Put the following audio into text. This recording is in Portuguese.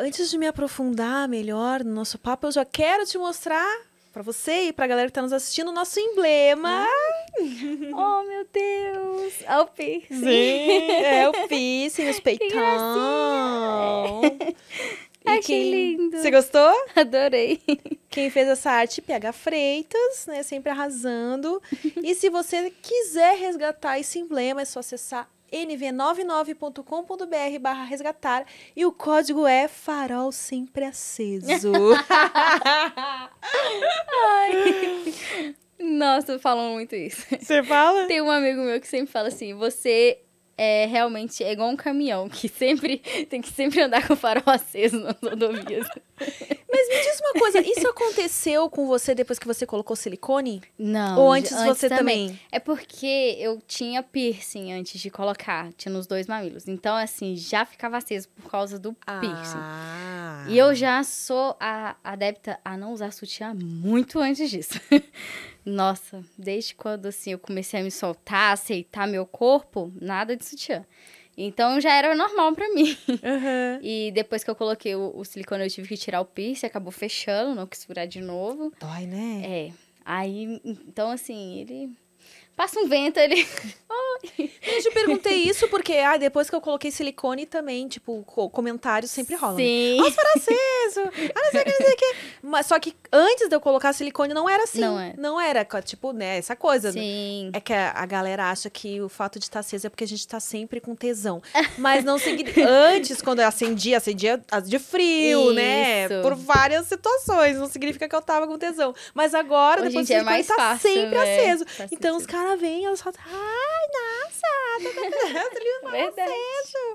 Antes de me aprofundar melhor no nosso papo, eu já quero te mostrar para você e para a galera que está nos assistindo o nosso emblema. oh, meu Deus! É o piercing. Sim, é o piercing, os peitão. E Achei quem... lindo. Você gostou? Adorei. Quem fez essa arte, PH Freitas, né? Sempre arrasando. e se você quiser resgatar esse emblema, é só acessar nv99.com.br barra resgatar e o código é farol sempre aceso. Ai. Nossa, falam muito isso. Você fala? Tem um amigo meu que sempre fala assim: você é realmente é igual um caminhão que sempre tem que sempre andar com o farol aceso nas rodovias. me diz uma coisa, isso aconteceu com você depois que você colocou silicone? Não. Ou antes, antes você também. também? É porque eu tinha piercing antes de colocar, tinha nos dois mamilos. Então, assim, já ficava aceso por causa do ah. piercing. E eu já sou a adepta a não usar sutiã muito antes disso. Nossa, desde quando, assim, eu comecei a me soltar, aceitar meu corpo, nada de sutiã. Então já era normal para mim. Uhum. E depois que eu coloquei o, o, silicone, eu tive que tirar o piercing, acabou fechando, não quis furar de novo. Dói, né? É. Aí, então assim, ele. Passa um vento ele Eu te perguntei isso porque, ah, depois que eu coloquei silicone também, tipo, comentários sempre rolam. Né? Sim. Né? Nossa, aceso! Ah, não sei o que, mas só que antes de eu colocar silicone não era assim. Não, é. não era, tipo, né, essa coisa. Sim. Né? É que a, galera acha que o fato de estar tá é porque a gente tá sempre com tesão. Mas não significa. antes, quando eu acendia, acendia de frio, né, Isso. né? Por várias situações. Não significa que eu tava com tesão. Mas agora, Hoje depois de é mais tá fácil, sempre véio. Né? aceso. então os caras vêm, elas falam, ai, nossa, tá com tesão, aceso.